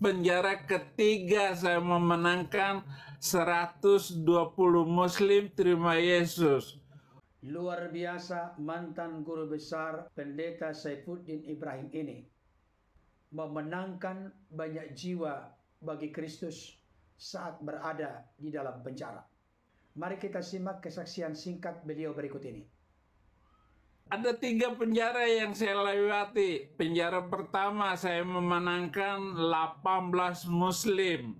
penjara ketiga saya memenangkan 120 muslim terima Yesus. Luar biasa mantan guru besar pendeta Saifuddin Ibrahim ini memenangkan banyak jiwa bagi Kristus saat berada di dalam penjara. Mari kita simak kesaksian singkat beliau berikut ini ada tiga penjara yang saya lewati. Penjara pertama saya memenangkan 18 muslim.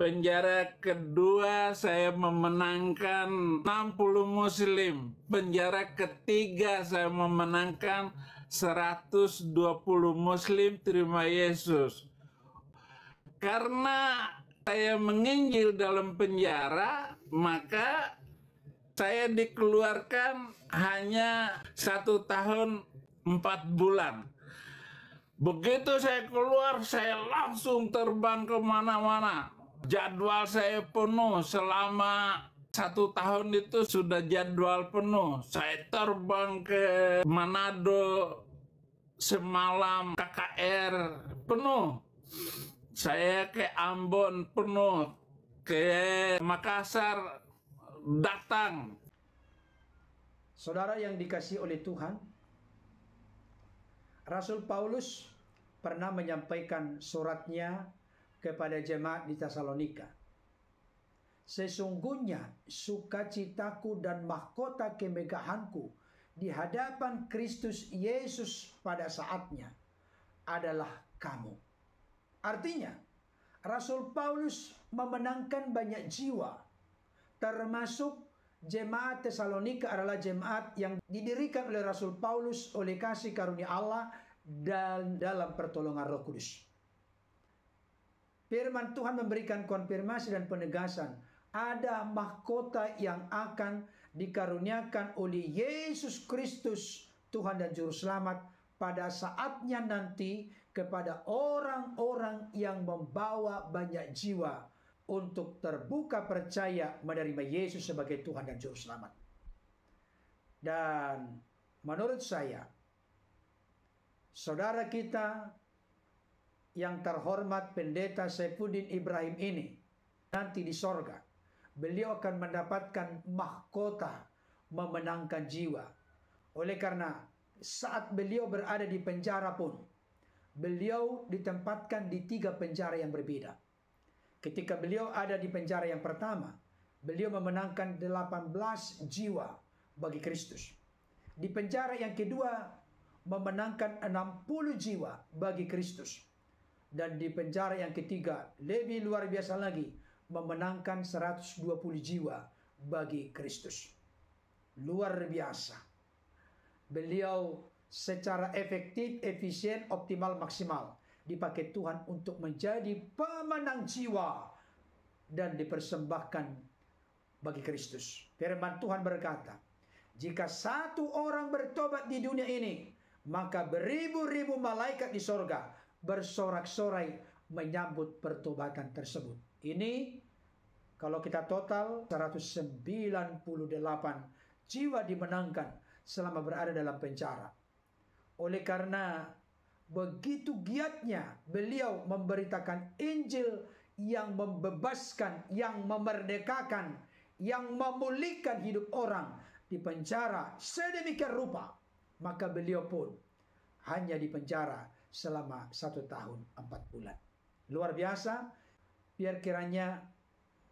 Penjara kedua saya memenangkan 60 muslim. Penjara ketiga saya memenangkan 120 muslim terima Yesus. Karena saya menginjil dalam penjara, maka saya dikeluarkan hanya satu tahun empat bulan. Begitu saya keluar, saya langsung terbang kemana-mana. Jadwal saya penuh selama satu tahun itu sudah jadwal penuh. Saya terbang ke Manado semalam KKR penuh. Saya ke Ambon penuh, ke Makassar datang. Saudara yang dikasih oleh Tuhan, Rasul Paulus pernah menyampaikan suratnya kepada jemaat di Tesalonika. Sesungguhnya sukacitaku dan mahkota kemegahanku di hadapan Kristus Yesus pada saatnya adalah kamu. Artinya, Rasul Paulus memenangkan banyak jiwa termasuk jemaat Tesalonika adalah jemaat yang didirikan oleh Rasul Paulus oleh kasih karunia Allah dan dalam pertolongan Roh Kudus. Firman Tuhan memberikan konfirmasi dan penegasan ada mahkota yang akan dikaruniakan oleh Yesus Kristus Tuhan dan Juru Selamat pada saatnya nanti kepada orang-orang yang membawa banyak jiwa untuk terbuka percaya menerima Yesus sebagai Tuhan dan Juru Selamat. Dan menurut saya, saudara kita yang terhormat Pendeta Saifuddin Ibrahim ini nanti di sorga, beliau akan mendapatkan mahkota memenangkan jiwa. Oleh karena saat beliau berada di penjara pun, beliau ditempatkan di tiga penjara yang berbeda. Ketika beliau ada di penjara yang pertama, beliau memenangkan 18 jiwa bagi Kristus. Di penjara yang kedua, memenangkan 60 jiwa bagi Kristus. Dan di penjara yang ketiga, lebih luar biasa lagi, memenangkan 120 jiwa bagi Kristus. Luar biasa. Beliau secara efektif, efisien, optimal, maksimal dipakai Tuhan untuk menjadi pemenang jiwa dan dipersembahkan bagi Kristus. Firman Tuhan berkata, jika satu orang bertobat di dunia ini, maka beribu-ribu malaikat di sorga bersorak-sorai menyambut pertobatan tersebut. Ini kalau kita total 198 jiwa dimenangkan selama berada dalam penjara. Oleh karena Begitu giatnya beliau memberitakan Injil yang membebaskan, yang memerdekakan, yang memulihkan hidup orang di penjara sedemikian rupa. Maka beliau pun hanya di penjara selama satu tahun empat bulan. Luar biasa, biar kiranya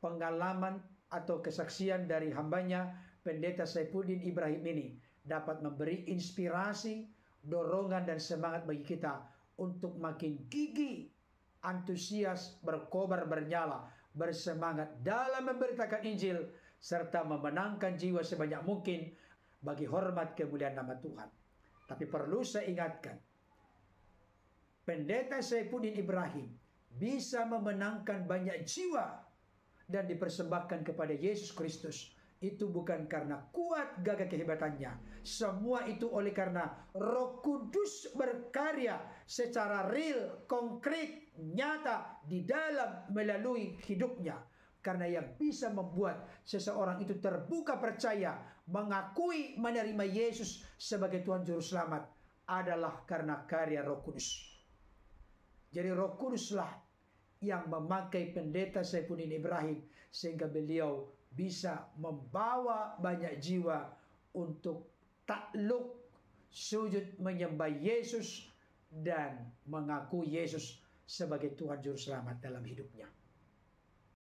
pengalaman atau kesaksian dari hambanya Pendeta Saifuddin Ibrahim ini dapat memberi inspirasi, dorongan dan semangat bagi kita untuk makin gigi, antusias, berkobar, bernyala, bersemangat dalam memberitakan Injil, serta memenangkan jiwa sebanyak mungkin bagi hormat kemuliaan nama Tuhan. Tapi perlu saya ingatkan, Pendeta Saifuddin Ibrahim bisa memenangkan banyak jiwa dan dipersembahkan kepada Yesus Kristus itu bukan karena kuat gagah kehebatannya. Semua itu oleh karena Roh Kudus berkarya secara real, konkret, nyata di dalam melalui hidupnya. Karena yang bisa membuat seseorang itu terbuka percaya, mengakui menerima Yesus sebagai Tuhan Juru Selamat adalah karena karya Roh Kudus. Jadi Roh Kuduslah yang memakai pendeta Saifuddin Ibrahim sehingga beliau bisa membawa banyak jiwa untuk takluk sujud menyembah Yesus dan mengaku Yesus sebagai Tuhan Juru Selamat dalam hidupnya.